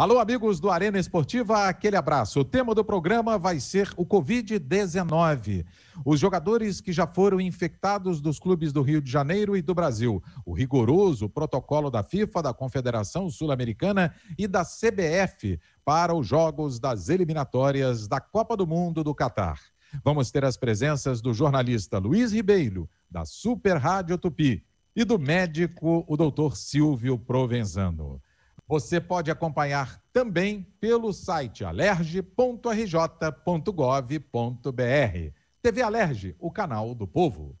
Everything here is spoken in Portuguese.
Alô, amigos do Arena Esportiva, aquele abraço. O tema do programa vai ser o Covid-19. Os jogadores que já foram infectados dos clubes do Rio de Janeiro e do Brasil. O rigoroso protocolo da FIFA, da Confederação Sul-Americana e da CBF para os jogos das eliminatórias da Copa do Mundo do Catar. Vamos ter as presenças do jornalista Luiz Ribeiro, da Super Rádio Tupi, e do médico, o doutor Silvio Provenzano. Você pode acompanhar também pelo site alerge.rj.gov.br. TV Alerge, o canal do povo.